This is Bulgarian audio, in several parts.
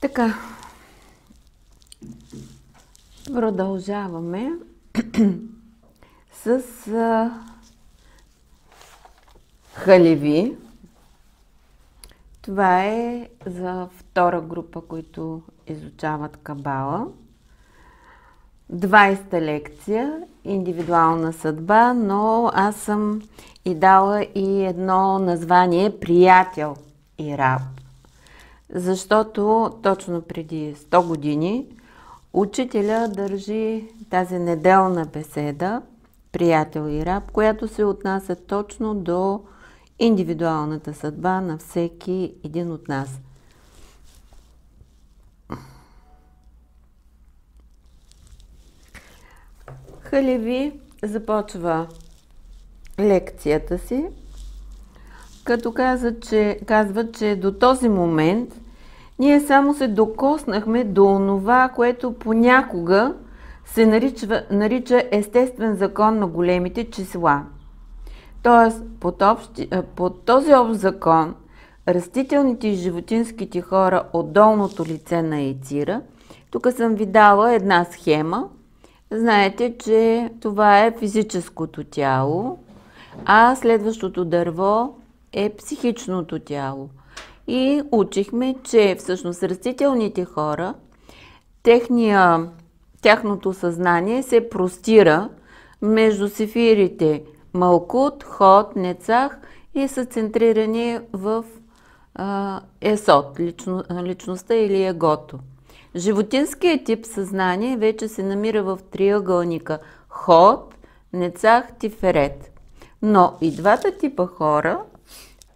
Така. Продължаваме с а, халеви. Това е за втора група, които изучават кабала. 20-та лекция, индивидуална съдба, но аз съм и дала и едно название приятел и раб защото точно преди 100 години учителя държи тази неделна беседа приятел и раб, която се отнася точно до индивидуалната съдба на всеки един от нас. Халеви започва лекцията си, като казва, че, казва, че до този момент ние само се докоснахме до онова, което понякога се наричва, нарича естествен закон на големите числа. Тоест, под, общи, е, под този общ закон, растителните и животинските хора от долното лице на яйцира, тук съм ви дала една схема. Знаете, че това е физическото тяло, а следващото дърво е психичното тяло – и учихме, че всъщност растителните хора, техния, тяхното съзнание се простира между сефирите Малкут, Хот, Нецах и са центрирани в а, Есот, лично, личността или Егото. Животинският тип съзнание вече се намира в триъгълника Хот, Нецах, Тиферет. Но и двата типа хора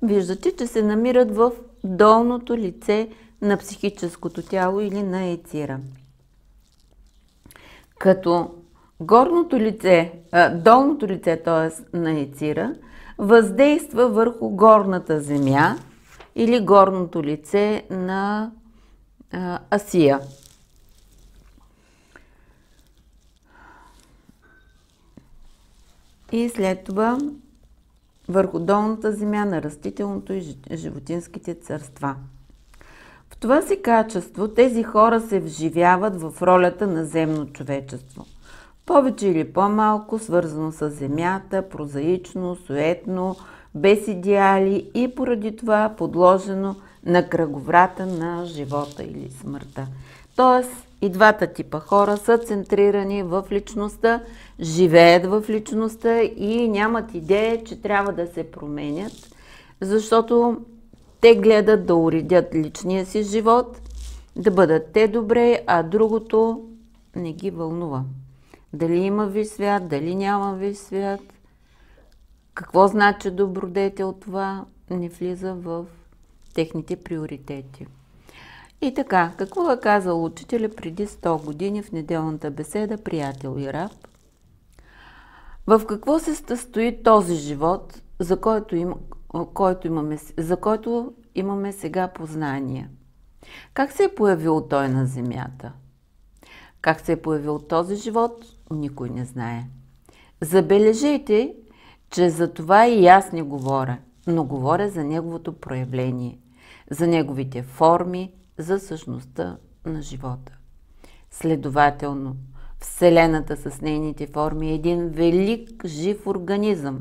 виждате, че се намират в долното лице на психическото тяло или на ецира. Като горното лице, а, долното лице, т.е. на ецира, въздейства върху горната земя или горното лице на а, Асия. И след това върху долната земя на растителното и животинските царства. В това си качество тези хора се вживяват в ролята на земно човечество. Повече или по-малко свързано с земята, прозаично, суетно, без идеали и поради това подложено на кръговрата на живота или смъртта. Тоест и двата типа хора са центрирани в личността живеят в личността и нямат идея, че трябва да се променят, защото те гледат да уредят личния си живот, да бъдат те добре, а другото не ги вълнува. Дали има ви свят, дали няма ви свят, какво значи добродетел това, не влиза в техните приоритети. И така, какво е казал учителя преди 100 години в неделната беседа «Приятел и раб»? В какво се състои този живот, за който, им, който имаме, за който имаме сега познание? Как се е появил той на Земята? Как се е появил този живот, никой не знае. Забележете, че за това и аз не говоря, но говоря за неговото проявление, за неговите форми, за същността на живота. Следователно, Вселената с нейните форми е един велик жив организъм,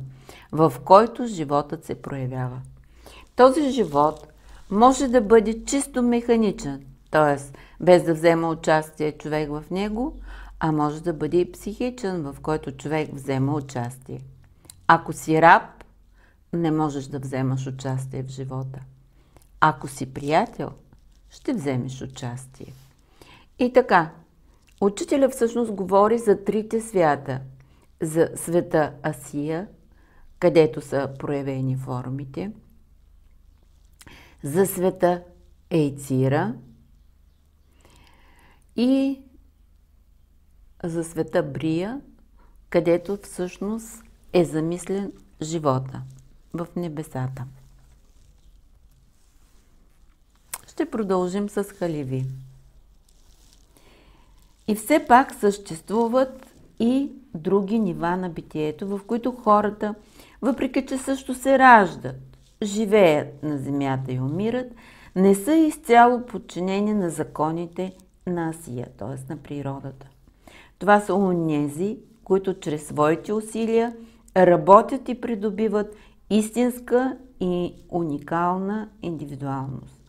в който животът се проявява. Този живот може да бъде чисто механичен, т.е. без да взема участие човек в него, а може да бъде и психичен, в който човек взема участие. Ако си раб, не можеш да вземаш участие в живота. Ако си приятел, ще вземеш участие. И така, Учителя всъщност говори за трите свята. За света Асия, където са проявени формите, за света Ейцира и за света Брия, където всъщност е замислен живота в небесата. Ще продължим с халиви. И все пак съществуват и други нива на битието, в които хората, въпреки че също се раждат, живеят на земята и умират, не са изцяло подчинени на законите на Асия, т.е. на природата. Това са онези, които чрез своите усилия работят и придобиват истинска и уникална индивидуалност.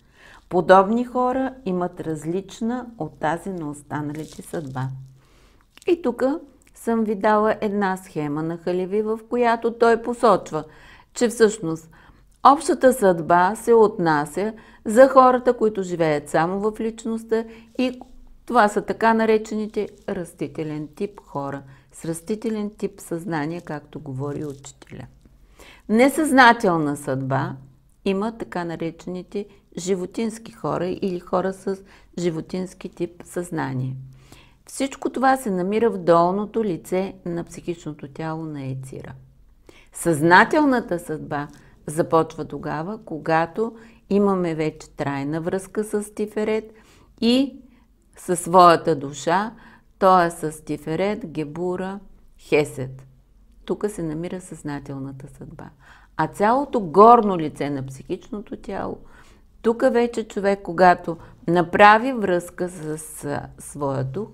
Подобни хора имат различна от тази на останалите съдба. И тук съм ви дала една схема на Халеви, в която той посочва, че всъщност общата съдба се отнася за хората, които живеят само в личността и това са така наречените растителен тип хора, с растителен тип съзнание, както говори учителя. Несъзнателна съдба има така наречените животински хора или хора с животински тип съзнание. Всичко това се намира в долното лице на психичното тяло на ецира. Съзнателната съдба започва тогава, когато имаме вече трайна връзка с Тиферет и със своята душа, т.е. е с Тиферет, Гебура, Хесет. Тук се намира съзнателната съдба. А цялото горно лице на психичното тяло – тук вече човек, когато направи връзка с своя дух,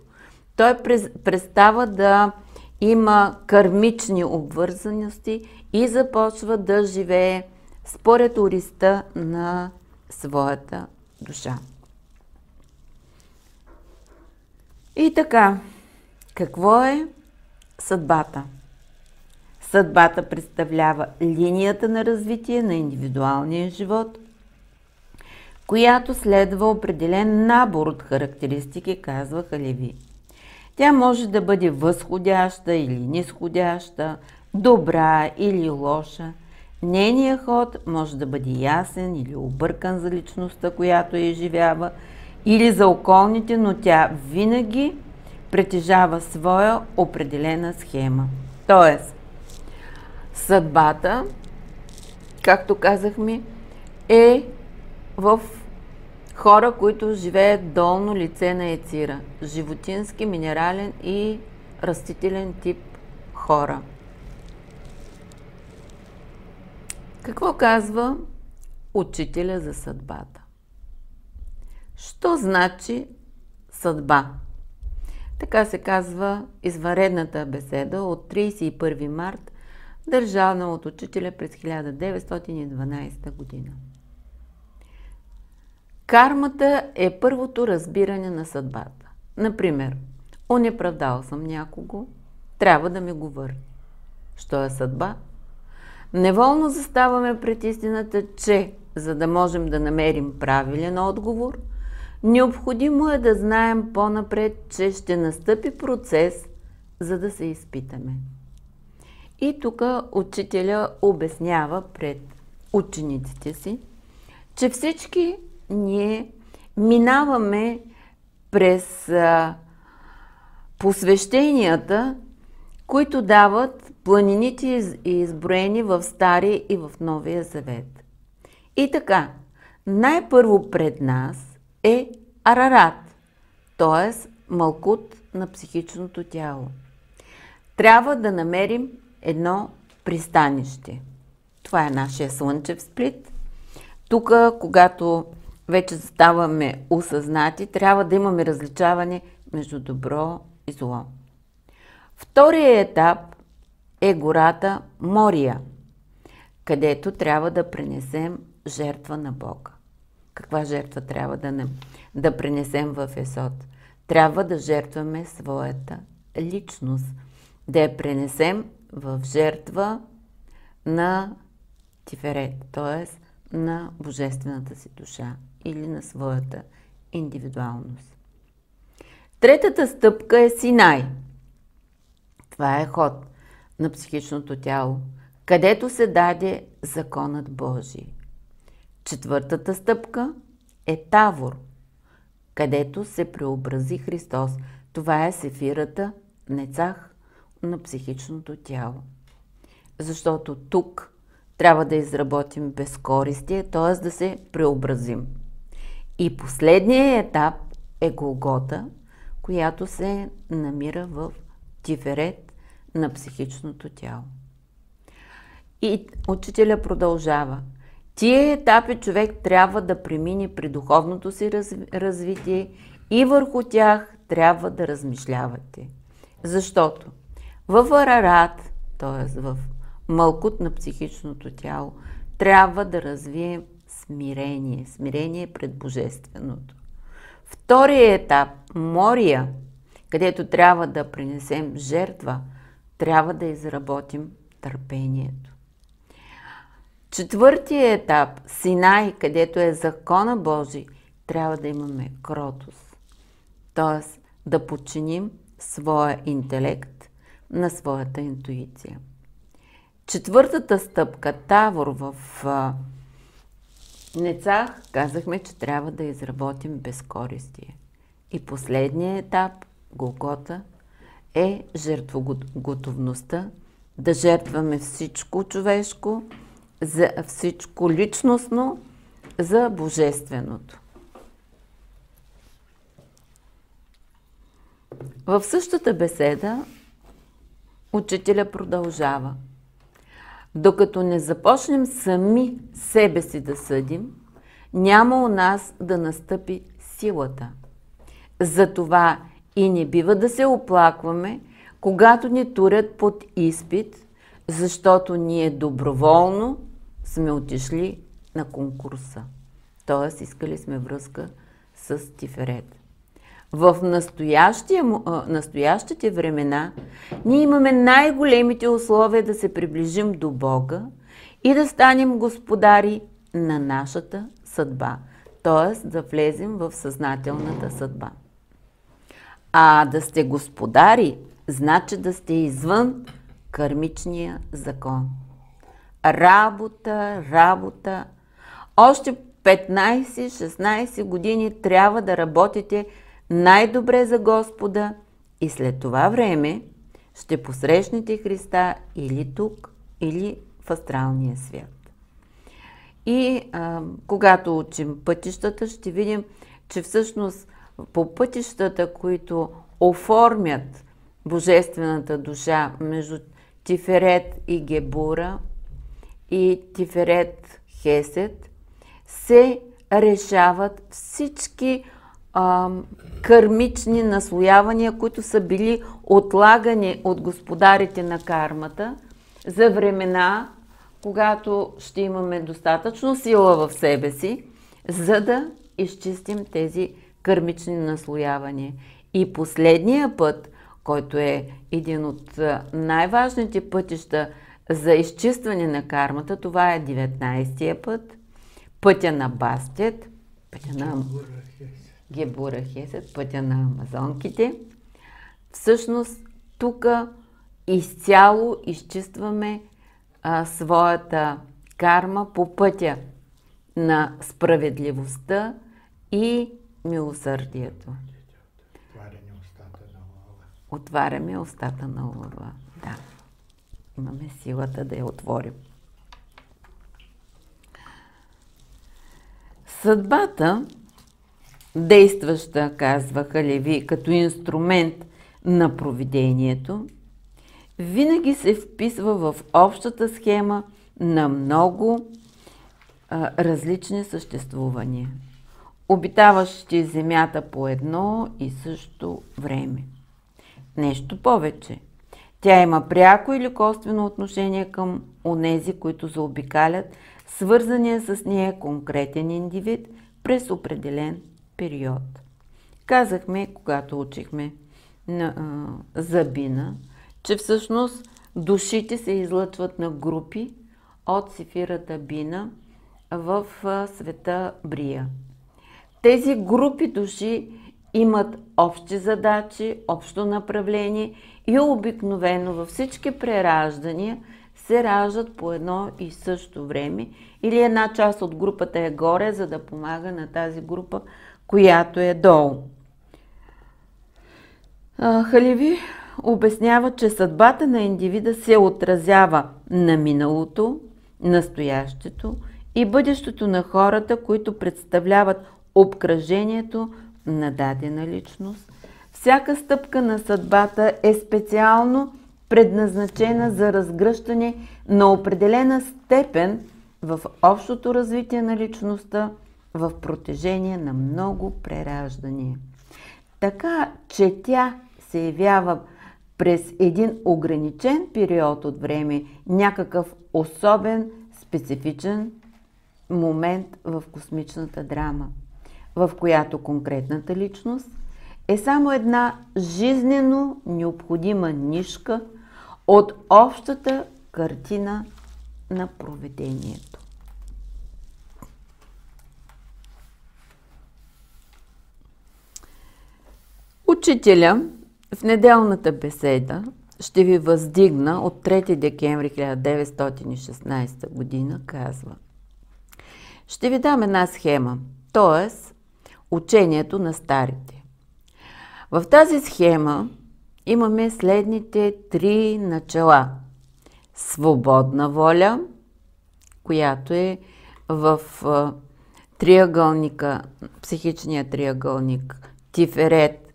той престава да има кармични обвързаности и започва да живее според ориста на своята душа. И така, какво е съдбата? Съдбата представлява линията на развитие на индивидуалния живот – която следва определен набор от характеристики, казва Халеви. Тя може да бъде възходяща или нисходяща, добра или лоша. Нейният ход може да бъде ясен или объркан за личността, която я изживява, или за околните, но тя винаги притежава своя определена схема. Тоест, съдбата, както казахме, е в Хора, които живеят долно лице на ецира. Животински, минерален и растителен тип хора. Какво казва учителя за съдбата? Що значи съдба? Така се казва извънредната беседа от 31 март, държана от учителя през 1912 година. Кармата е първото разбиране на съдбата. Например, онеправдал съм някого, трябва да ми го върне. Що е съдба? Неволно заставаме пред истината, че, за да можем да намерим правилен отговор, необходимо е да знаем по-напред, че ще настъпи процес, за да се изпитаме. И тук учителя обяснява пред учениците си, че всички ние минаваме през а, посвещенията, които дават планините изброени в Стария и в Новия Завет. И така, най-първо пред нас е Арарат, т.е. малкут на психичното тяло. Трябва да намерим едно пристанище. Това е нашия слънчев сплит. Тук, когато вече ставаме осъзнати, трябва да имаме различаване между добро и зло. Втория етап е гората Мория, където трябва да принесем жертва на Бога. Каква жертва трябва да, не, да принесем в Есот? Трябва да жертваме своята личност, да я принесем в жертва на Тиферет, т.е. на Божествената си душа или на своята индивидуалност. Третата стъпка е Синай. Това е ход на психичното тяло, където се даде законът Божий. Четвъртата стъпка е Тавор, където се преобрази Христос. Това е сефирата, нецах на психичното тяло. Защото тук трябва да изработим безкористие, т.е. да се преобразим – и последният етап е Голгота, която се намира в Тиферет на психичното тяло. И учителя продължава. Тие етапи човек трябва да премине при духовното си развитие и върху тях трябва да размишлявате. Защото в Арарат, т.е. в Малкут на психичното тяло, трябва да развием смирение. Смирение пред Божественото. Втория етап мория, където трябва да принесем жертва, трябва да изработим търпението. Четвъртия етап Синай, където е закона Божий, трябва да имаме кротост. Тоест да подчиним своя интелект на своята интуиция. Четвъртата стъпка Тавор в Нецах казахме, че трябва да изработим безкористие. И последният етап, Голгота, е жертвоготовността, да жертваме всичко човешко, за всичко личностно, за божественото. В същата беседа учителя продължава – докато не започнем сами себе си да съдим, няма у нас да настъпи силата. Затова и не бива да се оплакваме, когато ни турят под изпит, защото ние доброволно сме отишли на конкурса. Тоест искали сме връзка с Тиферет. В настоящите времена ние имаме най-големите условия да се приближим до Бога и да станем господари на нашата съдба, т.е. да влезем в съзнателната съдба. А да сте господари, значи да сте извън кърмичния закон. Работа, работа. Още 15-16 години трябва да работите най-добре за Господа и след това време ще посрещнете Христа или тук, или в астралния свят. И а, когато учим пътищата, ще видим, че всъщност по пътищата, които оформят Божествената душа между Тиферет и Гебура и Тиферет Хесет, се решават всички а, кърмични наслоявания, които са били отлагани от господарите на кармата за времена, когато ще имаме достатъчно сила в себе си, за да изчистим тези кърмични наслоявания. И последния път, който е един от най-важните пътища за изчистване на кармата, това е 19-тия път, пътя на Бастет, пътя на Гебура Хесет, пътя на амазонките. Всъщност, тук изцяло изчистваме а, своята карма по пътя на справедливостта и милосърдието. Отваряме устата на лъва. Отваряме устата на лъва, да. Имаме силата да я отворим. Съдбата действаща, казваха леви, като инструмент на провидението, винаги се вписва в общата схема на много а, различни съществувания, обитаващи Земята по едно и също време. Нещо повече. Тя има пряко или косвено отношение към онези, които заобикалят свързания с нея конкретен индивид през определен период. Казахме, когато учихме на, а, забина, че всъщност душите се излъчват на групи от сефирата бина в а, света Брия. Тези групи души имат общи задачи, общо направление и обикновено във всички прераждания се раждат по едно и също време или една част от групата е горе, за да помага на тази група която е долу. Халиви обяснява, че съдбата на индивида се отразява на миналото, настоящето и бъдещето на хората, които представляват обкръжението на дадена личност. Всяка стъпка на съдбата е специално предназначена за разгръщане на определена степен в общото развитие на личността – в протежение на много прераждания. Така, че тя се явява през един ограничен период от време някакъв особен, специфичен момент в космичната драма, в която конкретната личност е само една жизнено необходима нишка от общата картина на проведението. Учителя в неделната беседа ще ви въздигна от 3 декември 1916 година казва Ще ви дам една схема, т.е. учението на старите. В тази схема имаме следните три начала. Свободна воля, която е в триъгълника, психичния триъгълник Тиферет,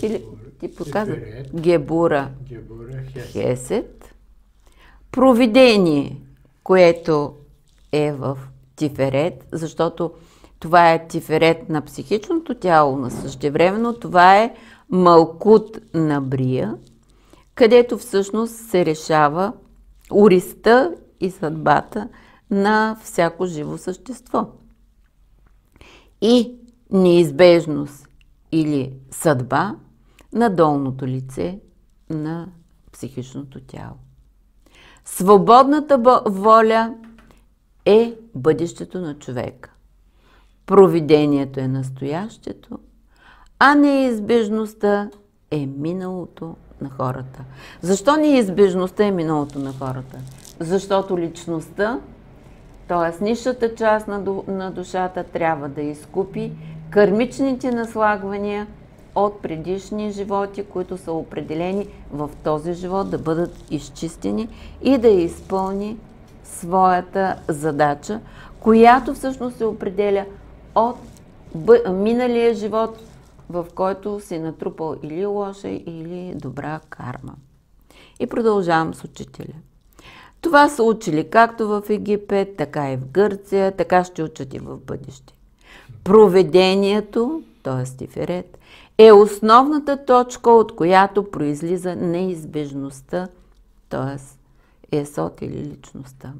ти, ти показа Гебура Хесет, провидение, което е в Тиферет, защото това е Тиферет на психичното тяло, на същевременно това е Малкут на Брия, където всъщност се решава уриста и съдбата на всяко живо същество. И неизбежност или съдба на долното лице на психичното тяло. Свободната воля е бъдещето на човека. Провидението е настоящето, а неизбежността е миналото на хората. Защо неизбежността е миналото на хората? Защото личността, т.е. нишата част на, душата, трябва да изкупи кърмичните наслагвания от предишни животи, които са определени в този живот да бъдат изчистени и да изпълни своята задача, която всъщност се определя от миналия живот, в който си натрупал или лоша, или добра карма. И продължавам с учителя. Това са учили както в Египет, така и в Гърция, така ще учат и в бъдеще. Проведението, т.е. Тиферет, е основната точка, от която произлиза неизбежността, т.е. есот или личността.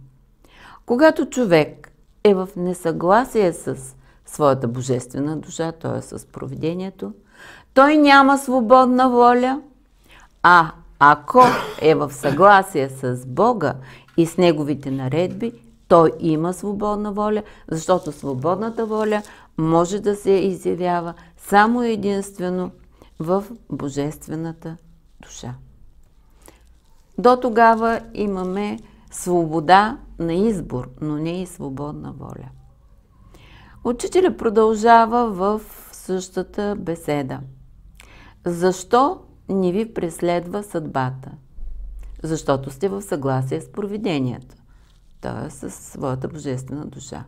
Когато човек е в несъгласие с своята божествена душа, т.е. с проведението, той няма свободна воля, а ако е в съгласие с Бога и с Неговите наредби, той има свободна воля, защото свободната воля може да се изявява само единствено в Божествената душа. До тогава имаме свобода на избор, но не и свободна воля. Учителя продължава в същата беседа. Защо не ви преследва съдбата? Защото сте в съгласие с провидението. Той е със своята божествена душа.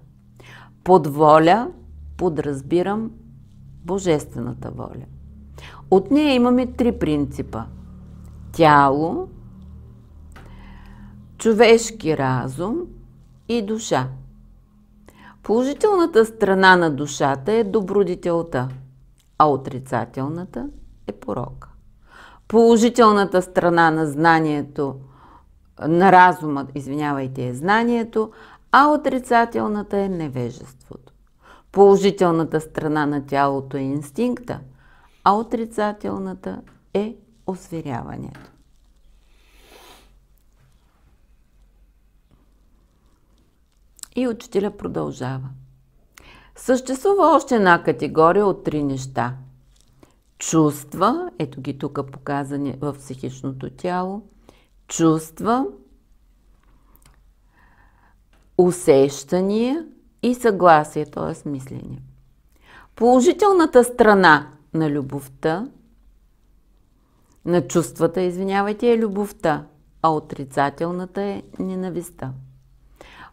Под воля подразбирам божествената воля. От нея имаме три принципа. Тяло, човешки разум и душа. Положителната страна на душата е добродетелта, а отрицателната е порока. Положителната страна на знанието – на разумът, извинявайте, е знанието, а отрицателната е невежеството. Положителната страна на тялото е инстинкта, а отрицателната е освиряването. И учителя продължава. Съществува още една категория от три неща. Чувства, ето ги тук показани в психичното тяло – чувства, усещания и съгласие, т.е. мислене. Положителната страна на любовта, на чувствата, извинявайте, е любовта, а отрицателната е ненавистта.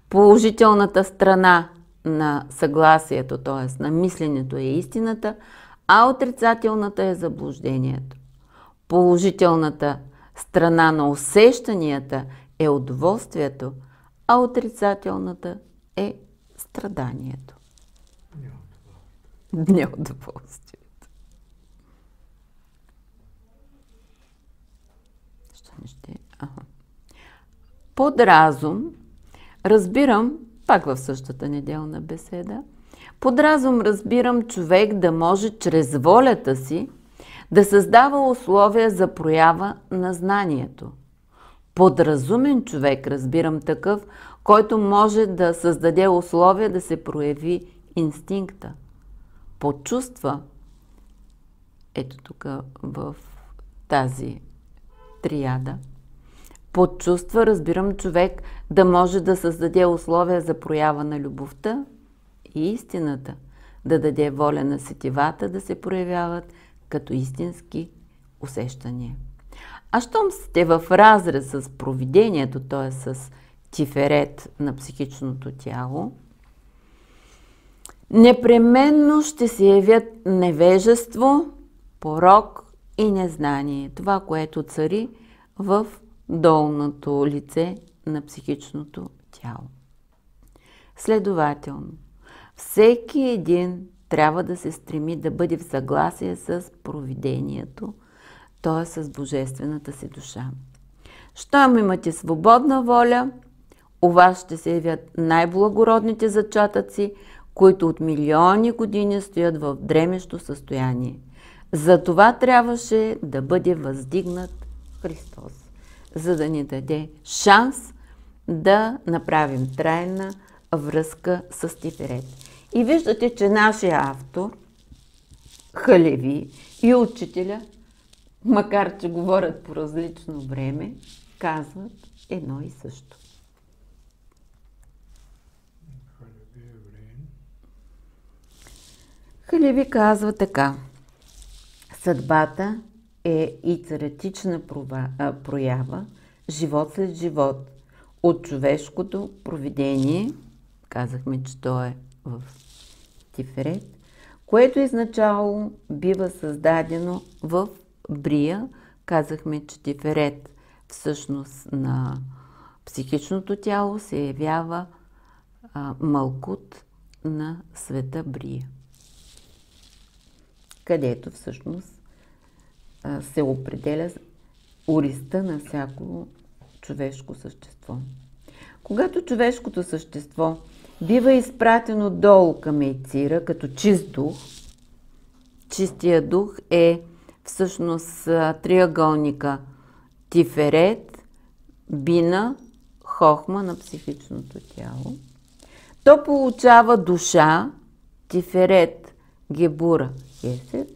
Положителната страна на съгласието, т.е. на мисленето е истината, а отрицателната е заблуждението. Положителната страна Страна на усещанията е удоволствието, а отрицателната е страданието. Неудоволствието. Що не ще... Ага. Под разум разбирам, пак в същата неделна беседа, под разум разбирам човек да може чрез волята си да създава условия за проява на знанието. Подразумен човек разбирам такъв, който може да създаде условия да се прояви инстинкта. Почувства, ето тук в тази триада, Почувства разбирам човек да може да създаде условия за проява на любовта и истината, да даде воля на сетивата да се проявяват – като истински усещания. А щом сте в разрез с провидението, т.е. с тиферет на психичното тяло, непременно ще се явят невежество, порок и незнание. Това, което цари в долното лице на психичното тяло. Следователно, всеки един трябва да се стреми да бъде в съгласие с провидението, т.е. с божествената си душа. Щом имате свободна воля, у вас ще се явят най-благородните зачатъци, които от милиони години стоят в дремещо състояние. За това трябваше да бъде въздигнат Христос, за да ни даде шанс да направим трайна връзка с Тиферет. И виждате, че нашия автор, Халеви и учителя, макар че говорят по различно време, казват едно и също. Халеви казва така. Съдбата е и царетична проява, живот след живот, от човешкото провидение, казахме, че то е в Тиферет, което изначало бива създадено в Брия. Казахме, че Тиферет всъщност на психичното тяло се явява а, малкут на света Брия, където всъщност а, се определя уриста на всяко човешко същество. Когато човешкото същество бива изпратено долу към Ейцира като чист дух. Чистия дух е всъщност триъгълника Тиферет, Бина, Хохма на психичното тяло. То получава душа, Тиферет, Гебура, Хесед,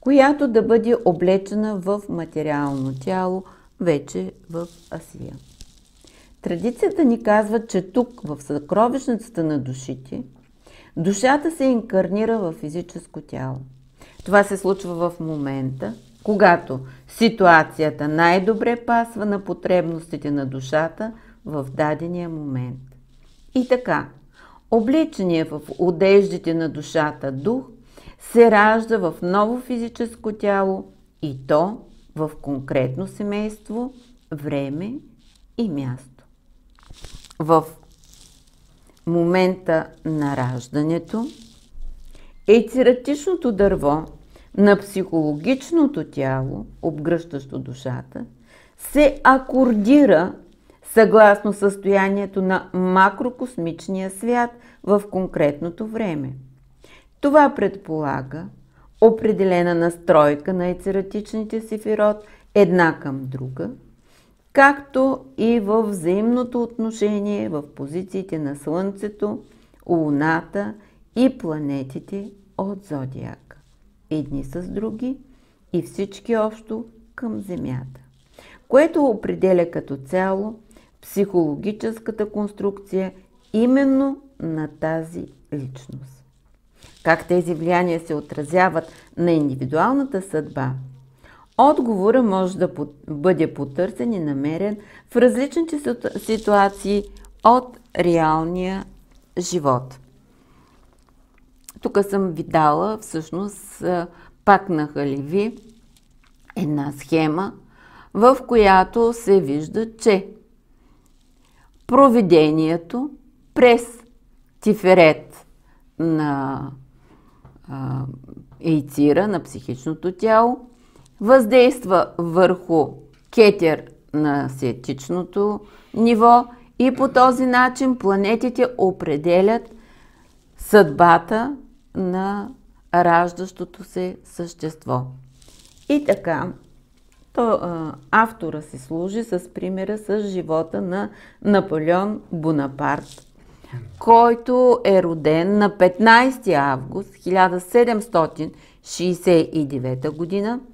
която да бъде облечена в материално тяло, вече в Асия. Традицията ни казва, че тук, в съкровищницата на душите, душата се инкарнира в физическо тяло. Това се случва в момента, когато ситуацията най-добре пасва на потребностите на душата в дадения момент. И така, обличане в одеждите на душата дух се ражда в ново физическо тяло и то в конкретно семейство, време и място в момента на раждането, е дърво на психологичното тяло, обгръщащо душата, се акордира съгласно състоянието на макрокосмичния свят в конкретното време. Това предполага определена настройка на ецератичните си една към друга – както и в взаимното отношение в позициите на Слънцето, Луната и планетите от Зодиак. Едни с други и всички общо към Земята, което определя като цяло психологическата конструкция именно на тази личност. Как тези влияния се отразяват на индивидуалната съдба – Отговора може да бъде потърсен и намерен в различните ситуации от реалния живот. Тук съм ви дала, всъщност, пак на халиви, една схема, в която се вижда, че проведението през тиферет на а, ейцира, на психичното тяло, въздейства върху кетер на сиетичното ниво и по този начин планетите определят съдбата на раждащото се същество. И така, то, а, автора си служи с примера с живота на Наполеон Бонапарт, който е роден на 15 август 1769 година –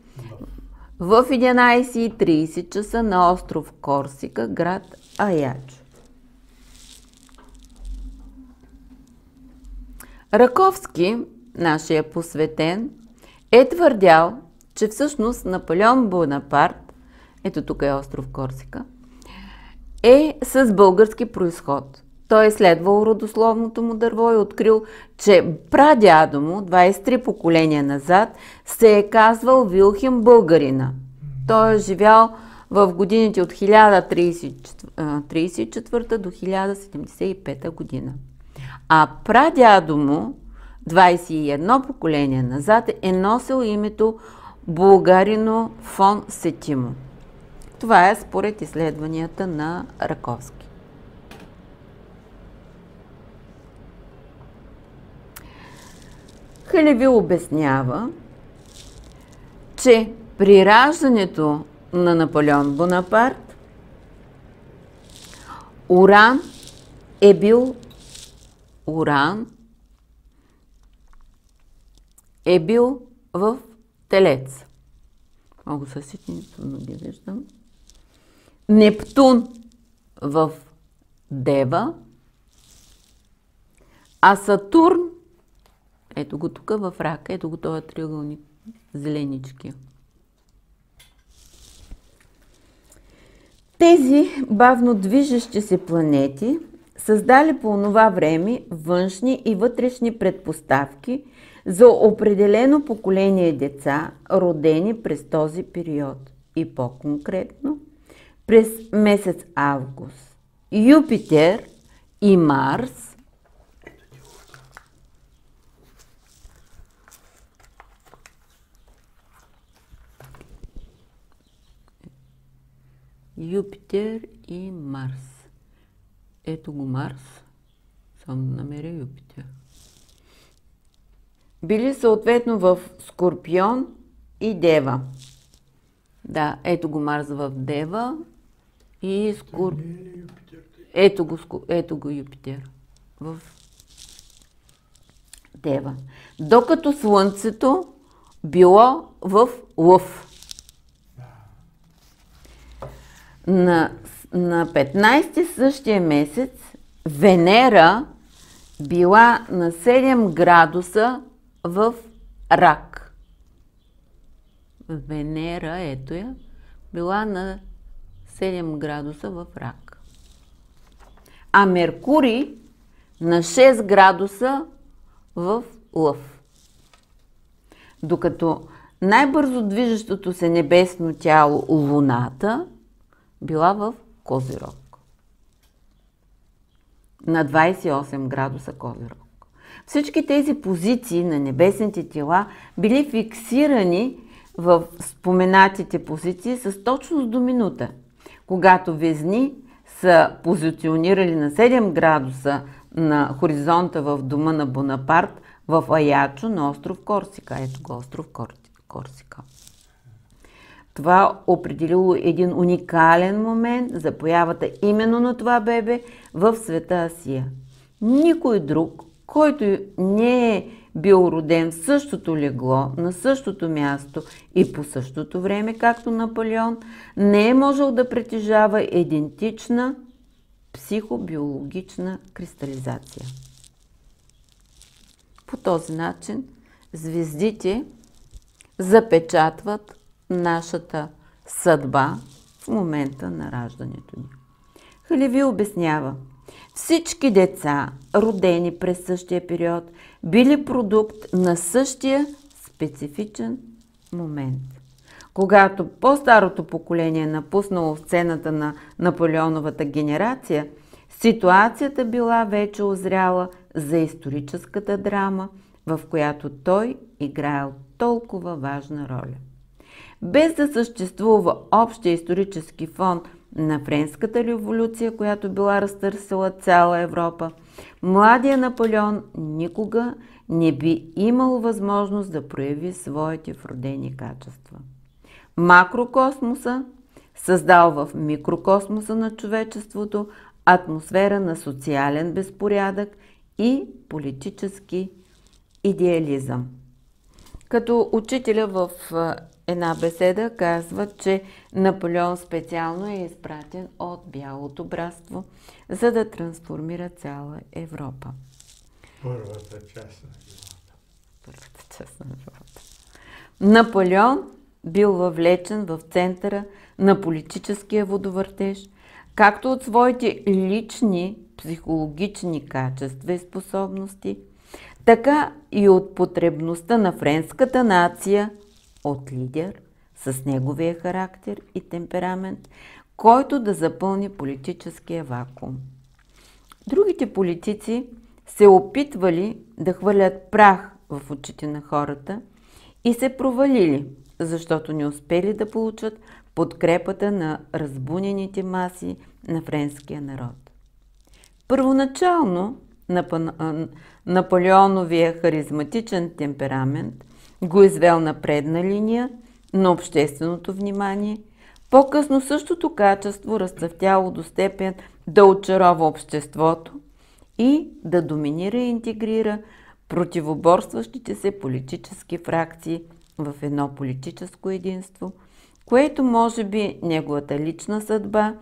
в 11.30 часа на остров Корсика, град Аячо. Раковски, нашия посветен, е твърдял, че всъщност Наполеон Бонапарт, ето тук е остров Корсика, е с български происход – той е следвал родословното му дърво и открил, че прадядо му, 23 поколения назад, се е казвал Вилхим Българина. Той е живял в годините от 1034 до 1075 година. А прадядо му, 21 поколения назад, е носил името Българино фон Сетимо. Това е според изследванията на Раковска. Халеви обяснява, че при раждането на Наполеон Бонапарт Уран е бил Уран е бил в Телец. Много са ситни, но ги виждам. Нептун в Дева, а Сатурн ето го тук в рака, ето го този триъгълник зеленички. Тези бавно движещи се планети създали по онова време външни и вътрешни предпоставки за определено поколение деца, родени през този период и по-конкретно през месец август. Юпитер и Марс Юпитер и Марс. Ето го Марс. Само намеря Юпитер. Били съответно в Скорпион и Дева. Да, ето го Марс в Дева и Скорпион. Ето го, ето го Юпитер в Дева. Докато Слънцето било в Лъв. на, на 15 същия месец Венера била на 7 градуса в рак. Венера, ето я, била на 7 градуса в рак. А Меркурий на 6 градуса в лъв. Докато най-бързо движещото се небесно тяло Луната – била в Козирог. На 28 градуса Козирог. Всички тези позиции на небесните тела били фиксирани в споменатите позиции с точност до минута, когато везни са позиционирали на 7 градуса на хоризонта в дома на Бонапарт в Аячо на остров Корсика. Ето го остров Корсика. Това определило един уникален момент за появата именно на това бебе в света Асия. Никой друг, който не е бил роден в същото легло, на същото място и по същото време, както Наполеон, не е можел да притежава идентична психобиологична кристализация. По този начин звездите запечатват нашата съдба в момента на раждането ни. Халиви обяснява, всички деца, родени през същия период, били продукт на същия специфичен момент. Когато по-старото поколение е напуснало в сцената на Наполеоновата генерация, ситуацията била вече озряла за историческата драма, в която той играел толкова важна роля. Без да съществува общия исторически фон на Френската революция, която била разтърсила цяла Европа, младия Наполеон никога не би имал възможност да прояви своите вродени качества. Макрокосмоса създал в микрокосмоса на човечеството атмосфера на социален безпорядък и политически идеализъм. Като учителя в една беседа казва, че Наполеон специално е изпратен от Бялото братство, за да трансформира цяла Европа. Първата част на живота. Първата част на живота. Наполеон бил въвлечен в центъра на политическия водовъртеж, както от своите лични психологични качества и способности, така и от потребността на френската нация – от лидер с неговия характер и темперамент, който да запълни политическия вакуум. Другите политици се опитвали да хвърлят прах в очите на хората и се провалили, защото не успели да получат подкрепата на разбунените маси на френския народ. Първоначално Наполеоновия харизматичен темперамент го извел е на предна линия на общественото внимание, по-късно същото качество разцъфтяло до степен да очарова обществото и да доминира и интегрира противоборстващите се политически фракции в едно политическо единство, което може би неговата лична съдба,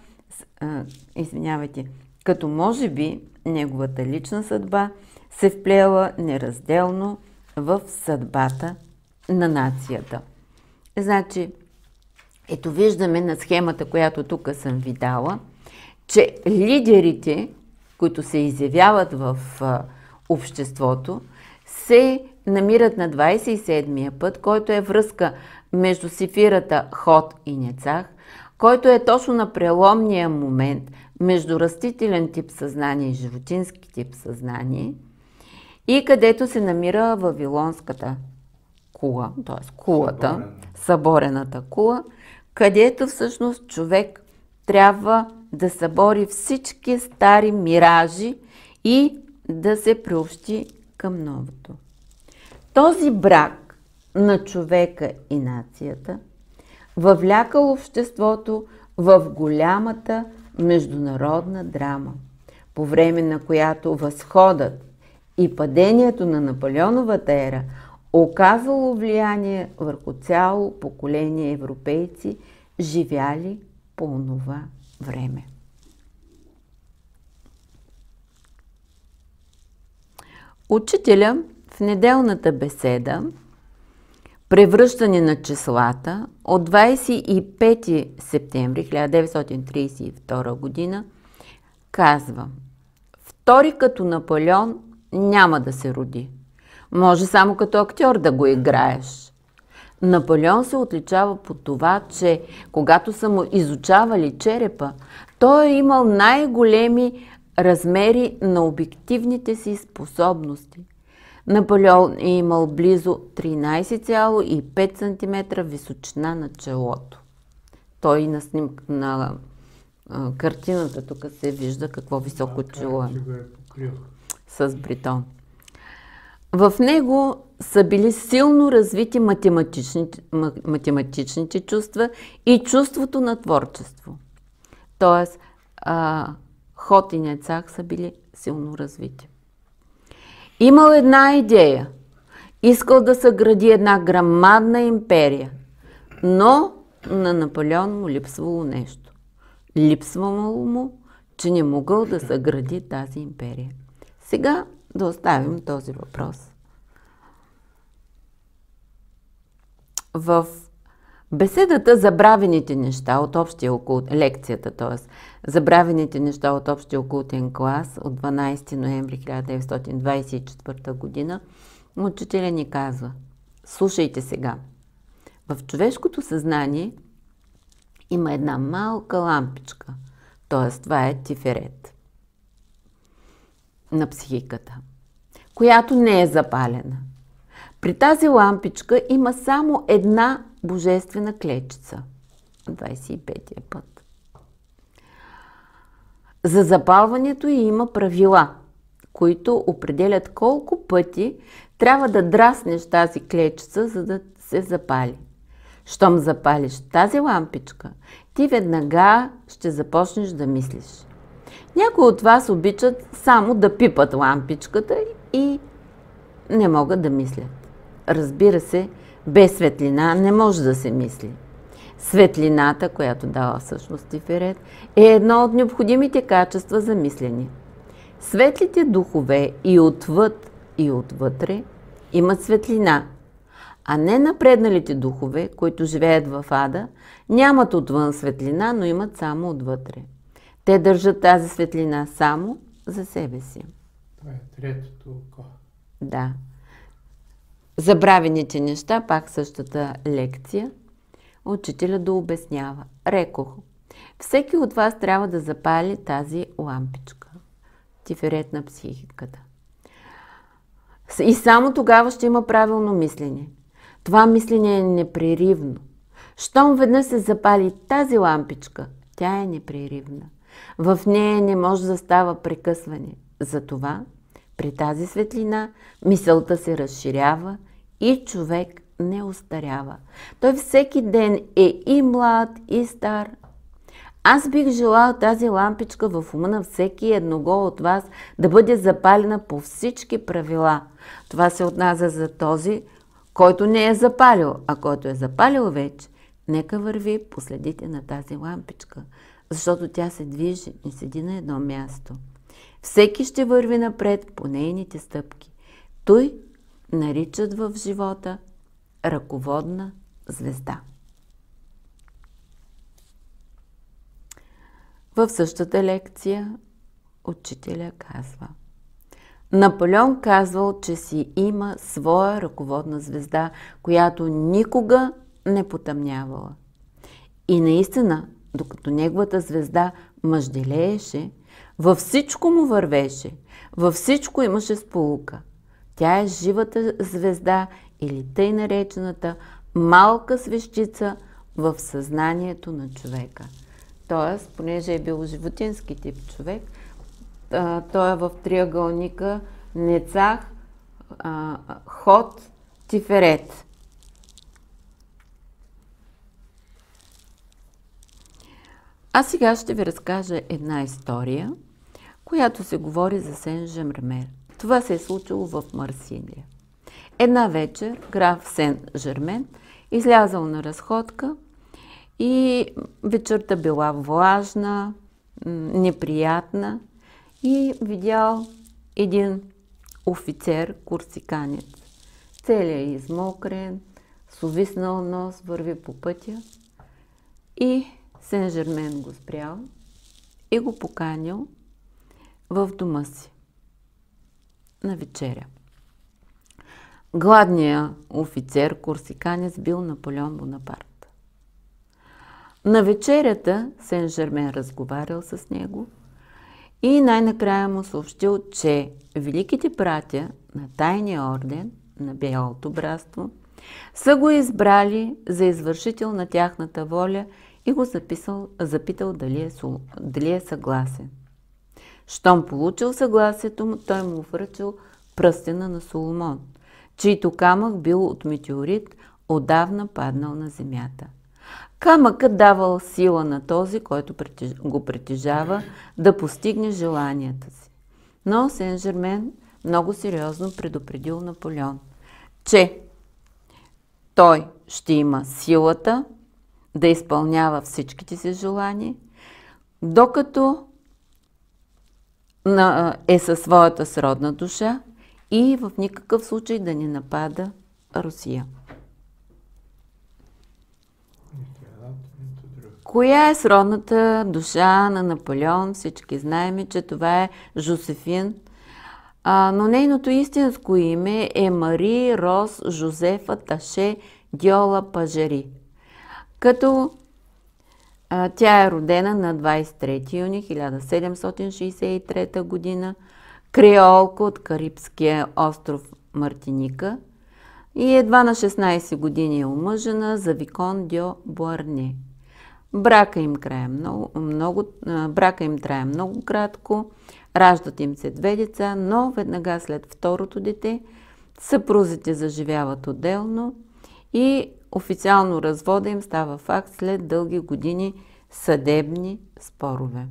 извинявайте, като може би неговата лична съдба се вплела неразделно в съдбата на нацията. Значи, ето виждаме на схемата, която тук съм ви дала, че лидерите, които се изявяват в а, обществото, се намират на 27-я път, който е връзка между сифирата Ход и Нецах, който е точно на преломния момент между растителен тип съзнание и животински тип съзнание, и където се намира Вавилонската кула, т.е. кулата, съборената. съборената кула, където всъщност човек трябва да събори всички стари миражи и да се приобщи към новото. Този брак на човека и нацията въвлякал обществото в голямата международна драма, по време на която възходът и падението на Наполеоновата ера – оказало влияние върху цяло поколение европейци, живяли по това време. Учителя в неделната беседа Превръщане на числата от 25 септември 1932 г. казва Втори като Наполеон няма да се роди. Може само като актьор да го играеш. Наполеон се отличава по това, че когато са му изучавали черепа, той е имал най-големи размери на обективните си способности. Наполеон е имал близо 13,5 см височина на челото. Той на снимка на а, картината тук се вижда какво високо да, чело е. е, е С бритон. В него са били силно развити математичните, математичните чувства и чувството на творчество. Тоест, а, Хот и Нецах са били силно развити. Имал една идея. Искал да съгради една грамадна империя. Но на Наполеон му липсвало нещо. Липсвало му, че не могъл да съгради тази империя. Сега да оставим този въпрос. В беседата Забравените неща от общия окулт, лекцията, т.е. Забравените неща от общия окултен клас от 12 ноември 1924 година, учителя ни казва, слушайте сега, в човешкото съзнание има една малка лампичка, т.е. това е тиферет на психиката която не е запалена. При тази лампичка има само една божествена клечица. 25-я път. За запалването има правила, които определят колко пъти трябва да драснеш тази клечица, за да се запали. Щом запалиш тази лампичка, ти веднага ще започнеш да мислиш. Някои от вас обичат само да пипат лампичката и не могат да мислят. Разбира се, без светлина не може да се мисли. Светлината, която дава всъщност Тиферет, е едно от необходимите качества за мислене. Светлите духове и отвъд, и отвътре имат светлина, а не напредналите духове, които живеят в ада, нямат отвън светлина, но имат само отвътре. Те държат тази светлина само за себе си е третото око. Да. Забравените неща, пак същата лекция, учителя да обяснява. Рекох, всеки от вас трябва да запали тази лампичка. Тиферет на психиката. И само тогава ще има правилно мислене. Това мислене е непреривно. Щом веднъж се запали тази лампичка, тя е непреривна. В нея не може да става прекъсване. Затова при тази светлина мисълта се разширява и човек не остарява. Той всеки ден е и млад, и стар. Аз бих желал тази лампичка в ума на всеки едного от вас да бъде запалена по всички правила. Това се отнася за този, който не е запалил, а който е запалил вече, нека върви последите на тази лампичка, защото тя се движи, и седи на едно място. Всеки ще върви напред по нейните стъпки. Той наричат в живота ръководна звезда. В същата лекция учителя казва Наполеон казвал, че си има своя ръководна звезда, която никога не потъмнявала. И наистина, докато неговата звезда мъжделееше, във всичко му вървеше, във всичко имаше сполука. Тя е живата звезда или тъй наречената малка свещица в съзнанието на човека. Тоест, понеже е бил животински тип човек, той е в триъгълника Нецах, Ход, Тиферет. А сега ще ви разкажа една история – която се говори за Сен-Жермен. Това се е случило в Марсилия. Една вечер граф Сен-Жермен излязал на разходка и вечерта била влажна, неприятна и видял един офицер, курсиканец. Целият е измокрен, с увиснал нос, върви по пътя и Сен-Жермен го спрял и го поканил в дома си на вечеря. Гладният офицер Корсиканец бил Наполеон Бонапарт. На вечерята Сен-Жермен разговарял с него и най-накрая му съобщил, че великите братя на тайния орден на Белото братство са го избрали за извършител на тяхната воля и го записал, запитал дали е, дали е съгласен. Щом получил съгласието му, той му връчил пръстена на Соломон, чийто камък бил от метеорит, отдавна паднал на земята. Камъкът давал сила на този, който го притежава, да постигне желанията си. Но Сен-Жермен много сериозно предупредил Наполеон, че той ще има силата да изпълнява всичките си желания, докато е със своята сродна душа и в никакъв случай да не напада Русия. Коя е сродната душа на Наполеон? Всички знаем, че това е Жозефин, а, но нейното истинско име е Мари Рос Жозефа Таше Диола Пажери. Като тя е родена на 23 юни 1763 година, креолка от Карибския остров Мартиника и едва на 16 години е омъжена за Викон Дьо Буарне. Брака им, края много, много, брака им трае много кратко, раждат им се две деца, но веднага след второто дете съпрузите заживяват отделно и Официално развода им става факт след дълги години съдебни спорове.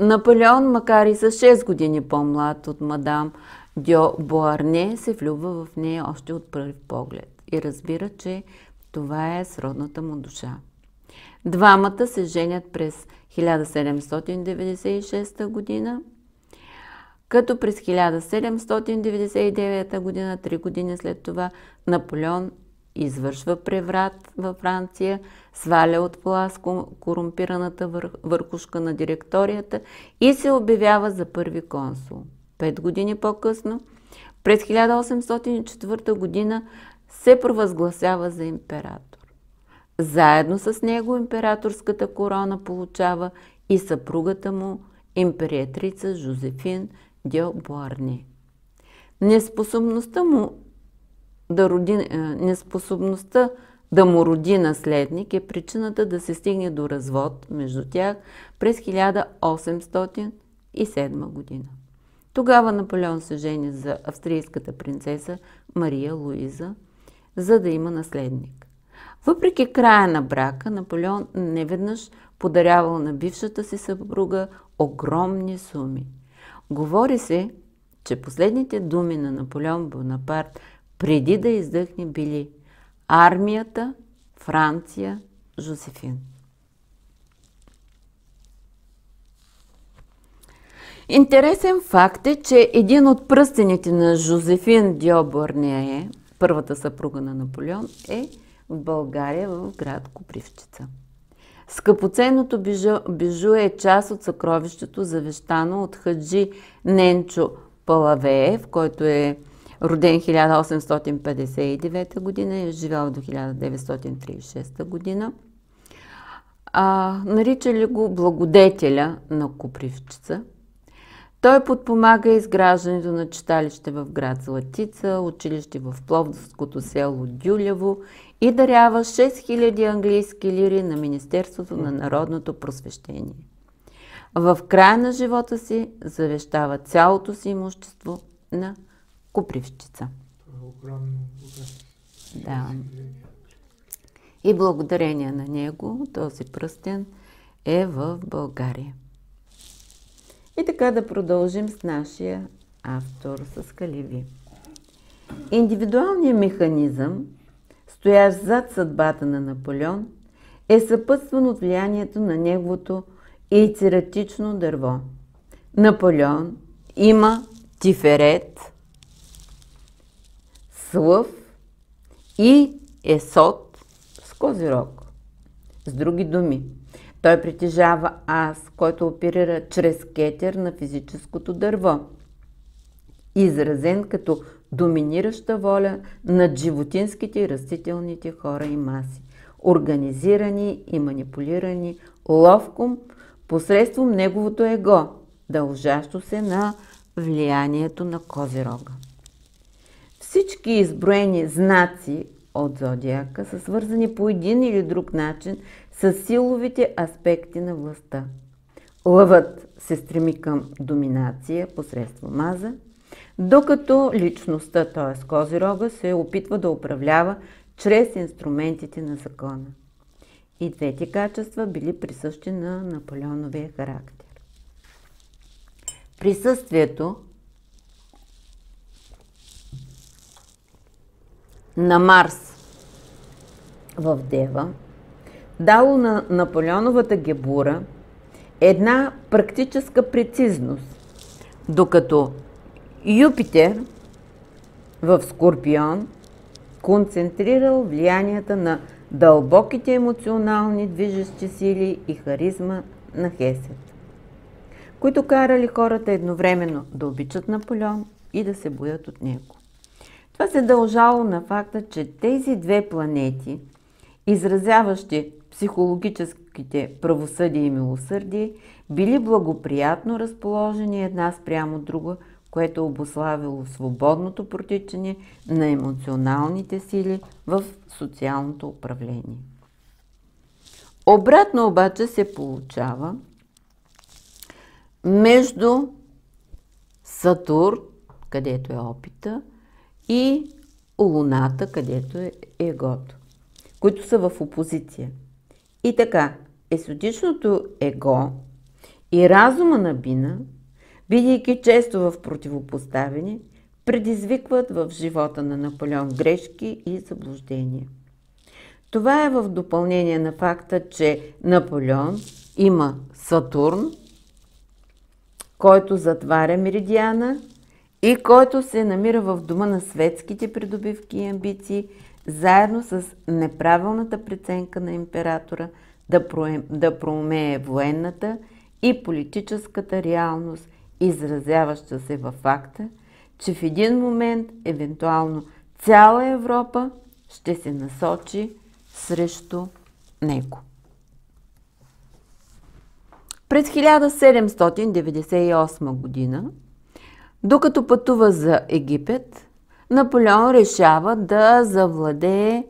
Наполеон, макар и с 6 години по-млад от мадам Дьо Буарне, се влюбва в нея още от първи поглед и разбира, че това е сродната му душа. Двамата се женят през 1796 година – като през 1799 г., три години след това, Наполеон извършва преврат във Франция, сваля от власт корумпираната върхушка на директорията и се обявява за първи консул. Пет години по-късно, през 1804 г., се провъзгласява за император. Заедно с него императорската корона получава и съпругата му, империатрица Жозефин – Буарни. Неспособността му да, роди, е, неспособността да му роди наследник е причината да се стигне до развод между тях през 1807 година. Тогава Наполеон се жени за австрийската принцеса Мария Луиза, за да има наследник. Въпреки края на брака, Наполеон неведнъж подарявал на бившата си съпруга огромни суми. Говори се, че последните думи на Наполеон Бонапарт преди да издъхне били армията, Франция, Жозефин. Интересен факт е, че един от пръстените на Жозефин Диоборния е, първата съпруга на Наполеон, е в България в град Копривчица. Скъпоценното бижу, бижу е част от съкровището, завещано от хаджи Ненчо Палавеев, който е роден 1859 година и е живял до 1936 година. А, наричали го благодетеля на купривчица. Той подпомага изграждането на читалище в град Златица, училище в Пловдовското село Дюлево и дарява 6000 английски лири на Министерството на народното просвещение. В края на живота си завещава цялото си имущество на Купривщица. Е да. И благодарение на него този пръстен е в България. И така да продължим с нашия автор, с Каливи. Индивидуалният механизъм стоящ зад съдбата на Наполеон, е съпътстван от влиянието на неговото ейцератично дърво. Наполеон има Тиферет, Слъв и Есот с Козирог. С други думи, той притежава аз, който оперира чрез кетер на физическото дърво, изразен като доминираща воля над животинските и растителните хора и маси, организирани и манипулирани ловком посредством неговото его, дължащо се на влиянието на козирога. Всички изброени знаци от зодиака са свързани по един или друг начин с силовите аспекти на властта. Лъвът се стреми към доминация посредством маза – докато личността, т.е. Козирога, се опитва да управлява чрез инструментите на закона. И двете качества били присъщи на Наполеоновия характер. Присъствието на Марс в Дева дало на Наполеоновата гебура една практическа прецизност, докато Юпитер в Скорпион концентрирал влиянията на дълбоките емоционални движещи сили и харизма на Хесет, които карали хората едновременно да обичат Наполеон и да се боят от него. Това се дължало на факта, че тези две планети, изразяващи психологическите правосъдие и милосърдие, били благоприятно разположени една спрямо друга – което е обославило свободното протичане на емоционалните сили в социалното управление. Обратно обаче се получава между Сатурн, където е опита, и Луната, където е егото, които са в опозиция. И така, есотичното его и разума на Бина – бидейки често в противопоставени, предизвикват в живота на Наполеон грешки и заблуждения. Това е в допълнение на факта, че Наполеон има Сатурн, който затваря меридиана и който се намира в дома на светските придобивки и амбиции, заедно с неправилната преценка на императора да, проумее военната и политическата реалност изразяваща се във факта, че в един момент, евентуално цяла Европа, ще се насочи срещу него. През 1798 година, докато пътува за Египет, Наполеон решава да завладее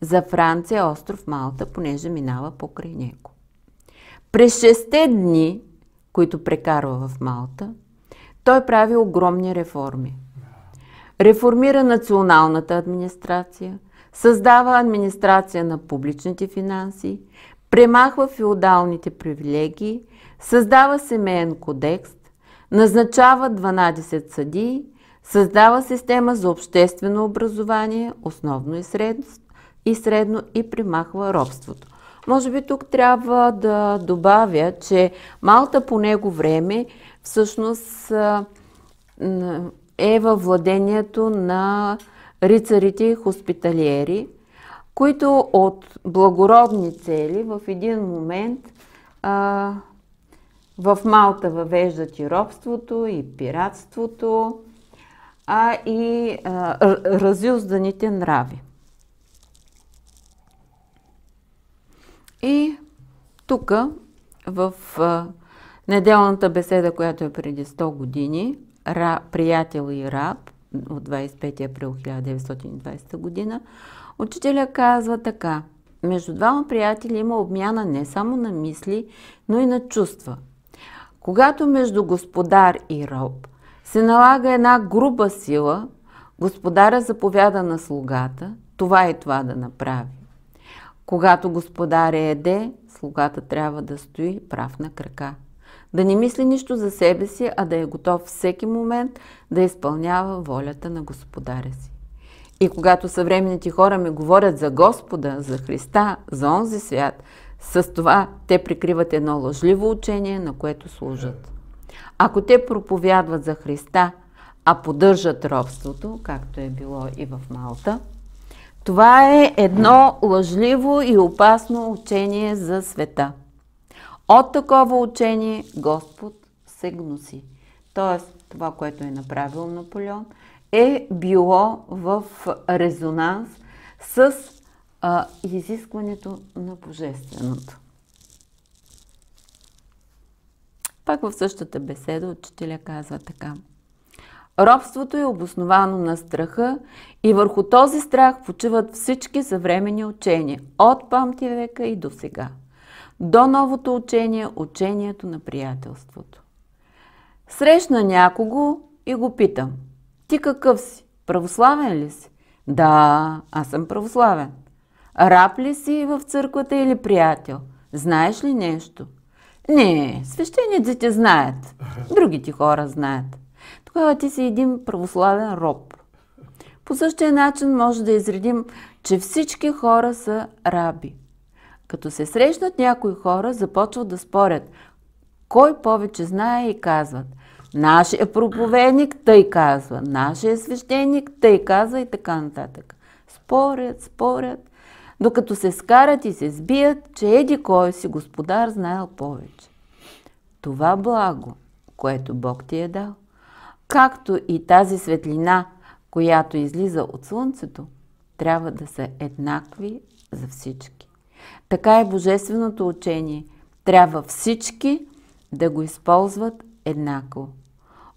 за Франция остров Малта, понеже минава покрай него. През 6 дни които прекарва в Малта, той прави огромни реформи. Реформира националната администрация, създава администрация на публичните финанси, премахва феодалните привилегии, създава семейен кодекс, назначава 12 съдии, създава система за обществено образование, основно и средно, и средно и примахва робството. Може би тук трябва да добавя, че Малта по него време всъщност е във владението на рицарите и хоспиталиери, които от благородни цели в един момент а, в Малта въвеждат и робството, и пиратството, а и а, разюзданите нрави. И тук в а, неделната беседа, която е преди 100 години, Ра, приятел и раб от 25 април 1920 година, учителя казва така. Между двама приятели има обмяна не само на мисли, но и на чувства. Когато между господар и роб се налага една груба сила, господаря заповяда на слугата това и това да направи. Когато господаря еде, слугата трябва да стои прав на крака. Да не мисли нищо за себе си, а да е готов всеки момент да изпълнява волята на господаря си. И когато съвременните хора ми говорят за Господа, за Христа, за онзи свят, с това те прикриват едно лъжливо учение, на което служат. Ако те проповядват за Христа, а поддържат робството, както е било и в Малта – това е едно лъжливо и опасно учение за света. От такова учение Господ се гноси. Тоест, това, което е направил Наполеон, е било в резонанс с а, изискването на Божественото. Пак в същата беседа учителя казва така. Робството е обосновано на страха и върху този страх почиват всички съвременни учения, от века и до сега. До новото учение – учението на приятелството. Срещна някого и го питам. Ти какъв си? Православен ли си? Да, аз съм православен. Раб ли си в църквата или приятел? Знаеш ли нещо? Не, свещениците знаят. Другите хора знаят тогава ти си един православен роб. По същия начин може да изредим, че всички хора са раби. Като се срещнат някои хора, започват да спорят. Кой повече знае и казват. Нашия е проповедник, тъй казва. Нашия е свещеник, тъй казва и така нататък. Спорят, спорят, докато се скарат и се сбият, че еди кой си господар знаел повече. Това благо, което Бог ти е дал, както и тази светлина, която излиза от Слънцето, трябва да са еднакви за всички. Така е Божественото учение. Трябва всички да го използват еднакво.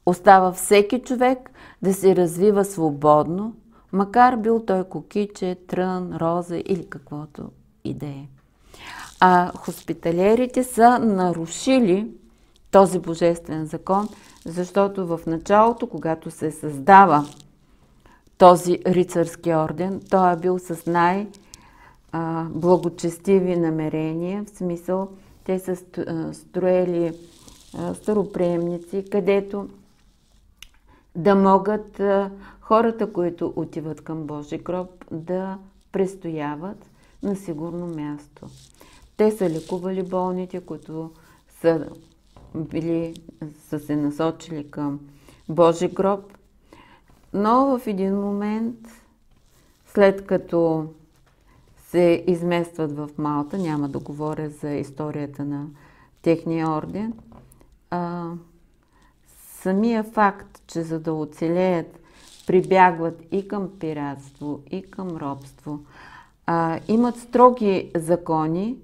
Остава всеки човек да се развива свободно, макар бил той кокиче, трън, роза или каквото и да е. А хоспиталерите са нарушили този божествен закон, защото в началото, когато се създава този рицарски орден, той е бил с най-благочестиви намерения, в смисъл те са строели староприемници, където да могат хората, които отиват към Божи гроб, да престояват на сигурно място. Те са лекували болните, които са били, са се насочили към Божи гроб. Но в един момент, след като се изместват в Малта, няма да говоря за историята на техния орден, а, самия факт, че за да оцелеят, прибягват и към пиратство, и към робство, а, имат строги закони,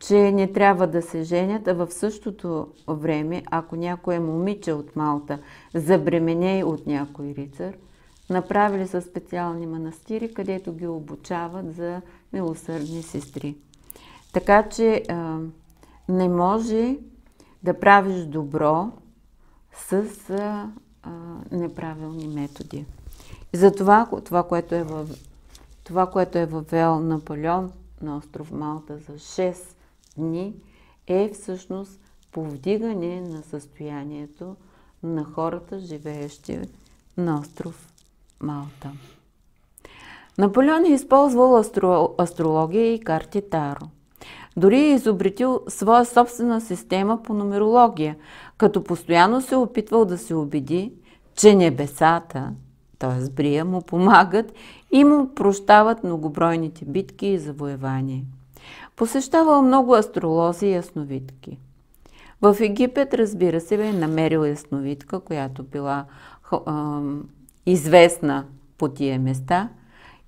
че не трябва да се женят, а в същото време, ако някое момиче от Малта забремене от някой рицар, направили са специални манастири, където ги обучават за милосърдни сестри. Така че а, не може да правиш добро с а, а, неправилни методи. И затова това, което е във, това, което е въвел Наполеон на остров Малта за 6 Дни е всъщност повдигане на състоянието на хората, живеещи на остров Малта. Наполеон е използвал астро... астрология и карти Таро. Дори е изобретил своя собствена система по нумерология, като постоянно се е опитвал да се убеди, че небесата, т.е. Брия, му помагат и му прощават многобройните битки и завоевания. Посещавал много астролози и ясновидки. В Египет, разбира се, е намерил ясновидка, която била известна по тия места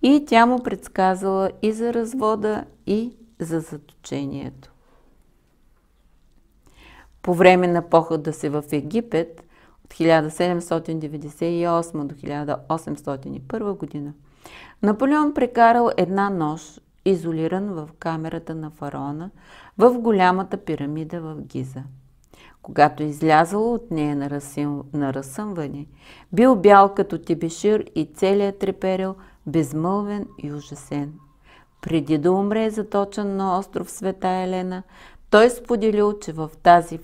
и тя му предсказала и за развода, и за заточението. По време на похода си в Египет от 1798 до 1801 година, Наполеон прекарал една нощ изолиран в камерата на фараона в голямата пирамида в Гиза. Когато излязъл от нея на, разсъмване, бил бял като тибешир и целият треперил, безмълвен и ужасен. Преди да умре заточен на остров Света Елена, той споделил, че в тази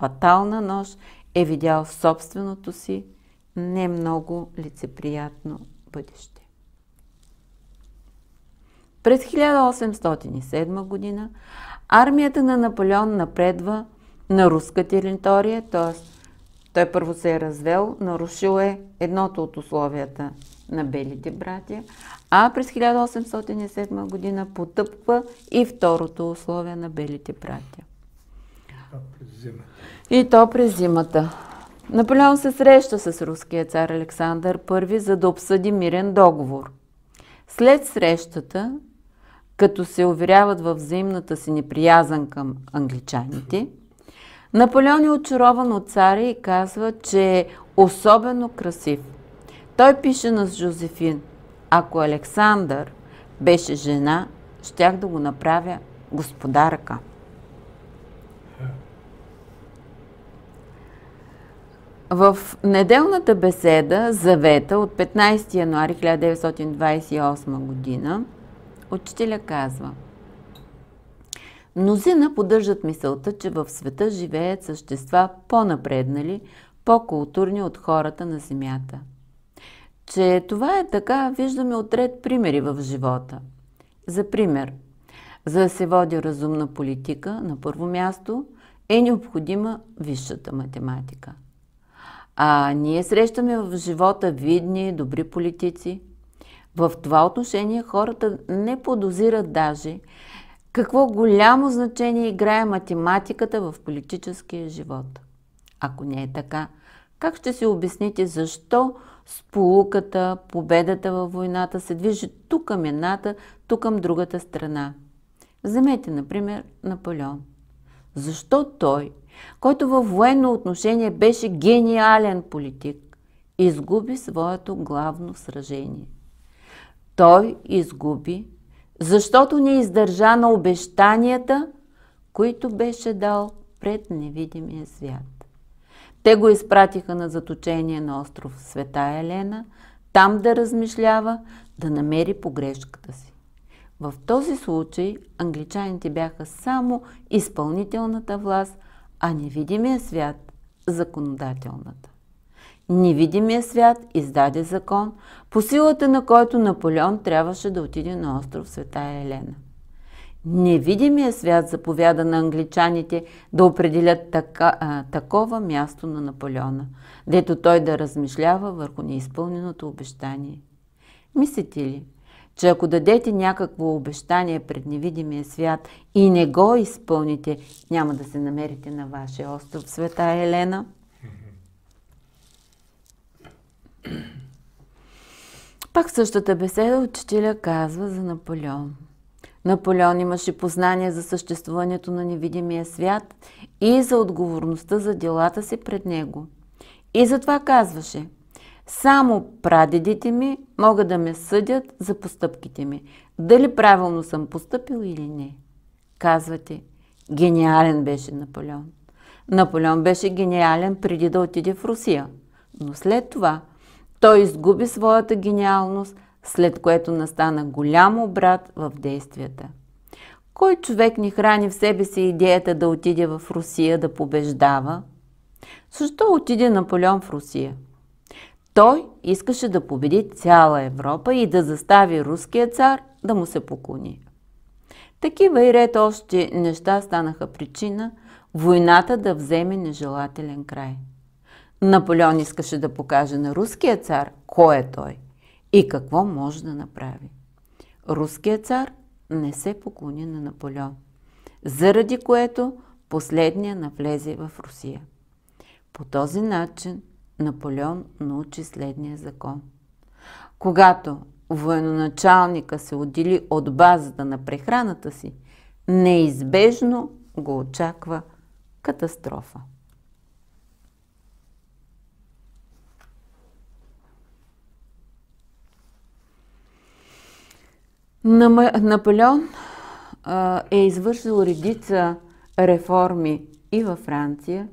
фатална нощ е видял собственото си не много лицеприятно бъдеще. През 1807 година армията на Наполеон напредва на руска територия, т.е. той първо се е развел, нарушил е едното от условията на белите братя, а през 1807 година потъпва и второто условие на белите братя. И то през зимата. Наполеон се среща с руския цар Александър I, за да обсъди мирен договор. След срещата като се уверяват във взаимната си неприязан към англичаните. Наполеон е очарован от царя и казва, че е особено красив. Той пише на Жозефин, ако Александър беше жена, щях да го направя господарка. В неделната беседа Завета от 15 януари 1928 година Учителя казва Мнозина поддържат мисълта, че в света живеят същества по-напреднали, по-културни от хората на Земята. Че това е така, виждаме отред примери в живота. За пример, за да се води разумна политика, на първо място е необходима висшата математика. А ние срещаме в живота видни, добри политици, в това отношение хората не подозират даже какво голямо значение играе математиката в политическия живот. Ако не е така, как ще си обясните защо сполуката, победата във войната се движи тук към едната, тук към другата страна? Вземете, например, Наполеон. Защо той, който във военно отношение беше гениален политик, изгуби своето главно сражение? той изгуби, защото не издържа на обещанията, които беше дал пред невидимия свят. Те го изпратиха на заточение на остров Света Елена, там да размишлява, да намери погрешката си. В този случай англичаните бяха само изпълнителната власт, а невидимия свят – законодателната. Невидимия свят издаде закон, по силата на който Наполеон трябваше да отиде на остров Света Елена. Невидимия свят заповяда на англичаните да определят така, а, такова място на Наполеона, дето той да размишлява върху неизпълненото обещание. Мислите ли, че ако дадете някакво обещание пред невидимия свят и не го изпълните, няма да се намерите на вашия остров Света Елена – Пак в същата беседа учителя казва за Наполеон. Наполеон имаше познание за съществуването на невидимия свят и за отговорността за делата си пред него. И затова казваше, само прадедите ми могат да ме съдят за постъпките ми, дали правилно съм постъпил или не. Казвате, гениален беше Наполеон. Наполеон беше гениален преди да отиде в Русия, но след това той изгуби своята гениалност, след което настана голям обрат в действията. Кой човек ни храни в себе си идеята да отиде в Русия да побеждава? Защо отиде Наполеон в Русия? Той искаше да победи цяла Европа и да застави руския цар да му се поклони. Такива и ред още неща станаха причина войната да вземе нежелателен край – Наполеон искаше да покаже на руския цар кой е той и какво може да направи. Руският цар не се поклони на Наполеон, заради което последния навлезе в Русия. По този начин Наполеон научи следния закон. Когато военачалника се отдели от базата на прехраната си, неизбежно го очаква катастрофа. Наполеон е извършил редица реформи и във Франция,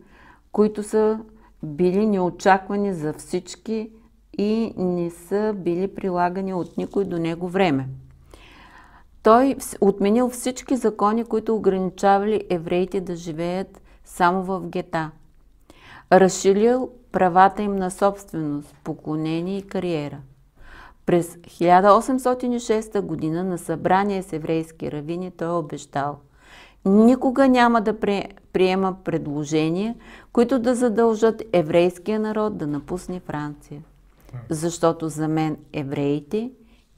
които са били неочаквани за всички и не са били прилагани от никой до него време. Той отменил всички закони, които ограничавали евреите да живеят само в гета. Разширил правата им на собственост, поклонение и кариера – през 1806 година на събрание с еврейски равини той е обещал Никога няма да приема предложения, които да задължат еврейския народ да напусне Франция. Защото за мен евреите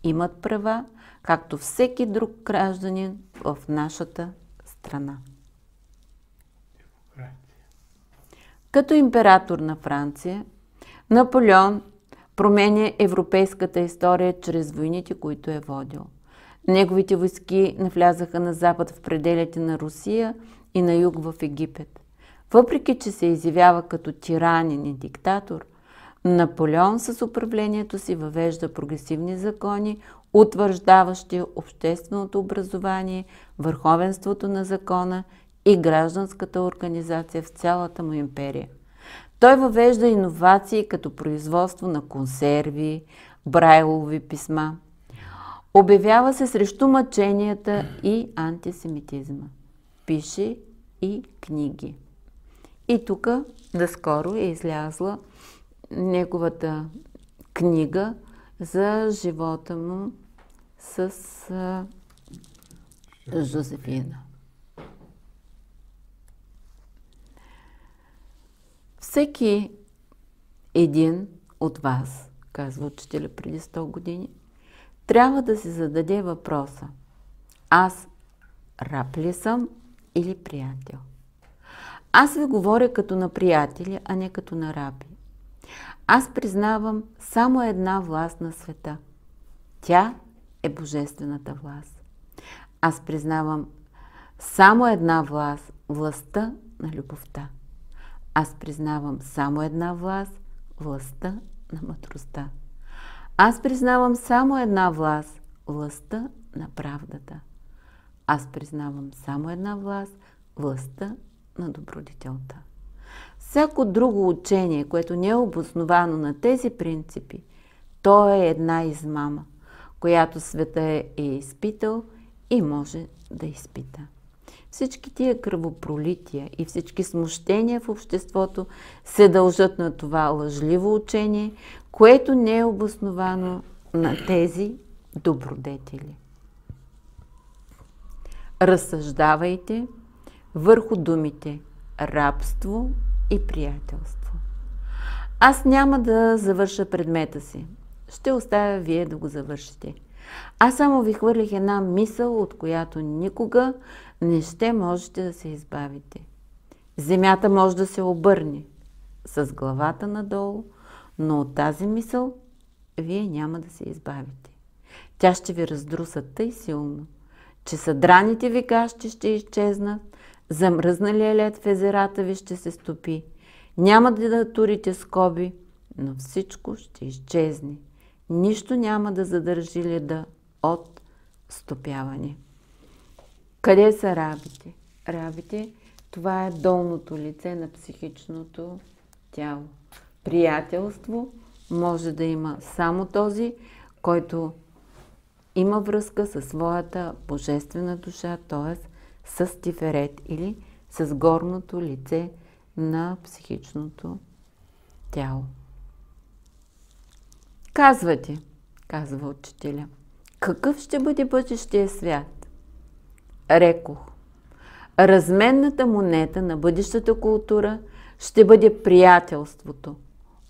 имат права, както всеки друг гражданин в нашата страна. Като император на Франция, Наполеон променя европейската история чрез войните, които е водил. Неговите войски навлязаха на запад в пределите на Русия и на юг в Египет. Въпреки, че се изявява като тиранин и диктатор, Наполеон с управлението си въвежда прогресивни закони, утвърждаващи общественото образование, върховенството на закона и гражданската организация в цялата му империя. Той въвежда иновации като производство на консерви, брайлови писма. Обявява се срещу мъченията и антисемитизма. Пише и книги. И тук наскоро е излязла неговата книга за живота му с Жозефина. Всеки един от вас, казва учителя преди 100 години, трябва да си зададе въпроса. Аз раб ли съм или приятел? Аз ви говоря като на приятели, а не като на раби. Аз признавам само една власт на света. Тя е божествената власт. Аз признавам само една власт – властта на любовта. Аз признавам само една власт – властта на мъдростта. Аз признавам само една власт – властта на правдата. Аз признавам само една власт – властта на добродетелта. Всяко друго учение, което не е обосновано на тези принципи, то е една измама, която света е изпитал и може да изпита. Всички тия кръвопролития и всички смущения в обществото се дължат на това лъжливо учение, което не е обосновано на тези добродетели. Разсъждавайте върху думите рабство и приятелство. Аз няма да завърша предмета си. Ще оставя вие да го завършите. Аз само ви хвърлих една мисъл, от която никога не ще можете да се избавите. Земята може да се обърне с главата надолу, но от тази мисъл вие няма да се избавите. Тя ще ви раздруса тъй силно, че съдраните ви гащи ще изчезнат, замръзналия лед в езерата ви ще се стопи. Няма да турите скоби, но всичко ще изчезне. Нищо няма да задържи леда от стопяване. Къде са рабите? Рабите, това е долното лице на психичното тяло. Приятелство може да има само този, който има връзка със своята божествена душа, т.е. с Тиферет или с горното лице на психичното тяло. Казвате, казва учителя, какъв ще бъде бъдещия свят? рекох. Разменната монета на бъдещата култура ще бъде приятелството,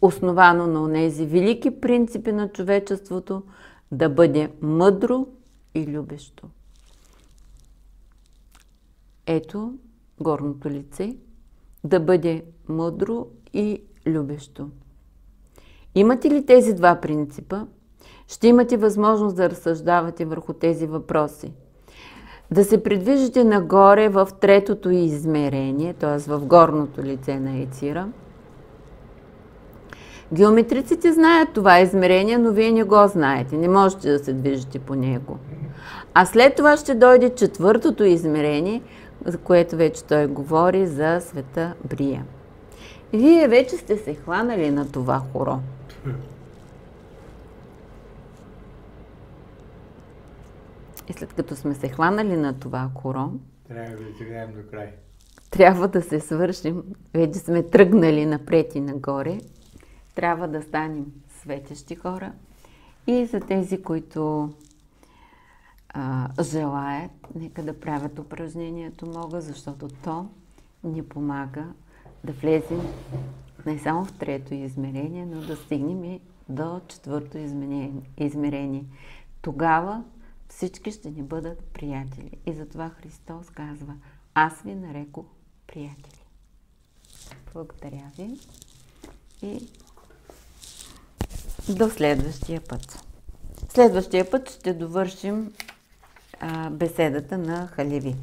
основано на тези велики принципи на човечеството да бъде мъдро и любещо. Ето горното лице да бъде мъдро и любещо. Имате ли тези два принципа? Ще имате възможност да разсъждавате върху тези въпроси – да се придвижите нагоре в третото измерение, т.е. в горното лице на ецира. Геометриците знаят това измерение, но вие не го знаете. Не можете да се движите по него. А след това ще дойде четвъртото измерение, за което вече той говори за света Брия. Вие вече сте се хванали на това хоро. И след като сме се хванали на това коро, трябва да играем до край. Трябва да се свършим. Вече сме тръгнали напред и нагоре. Трябва да станем светещи хора. И за тези, които а, желаят, нека да правят упражнението мога, защото то ни помага да влезем не само в трето измерение, но да стигнем и до четвърто измерение. Тогава всички ще ни бъдат приятели. И затова Христос казва, аз ви нарекох приятели. Благодаря ви и до следващия път. Следващия път ще довършим а, беседата на Халеви.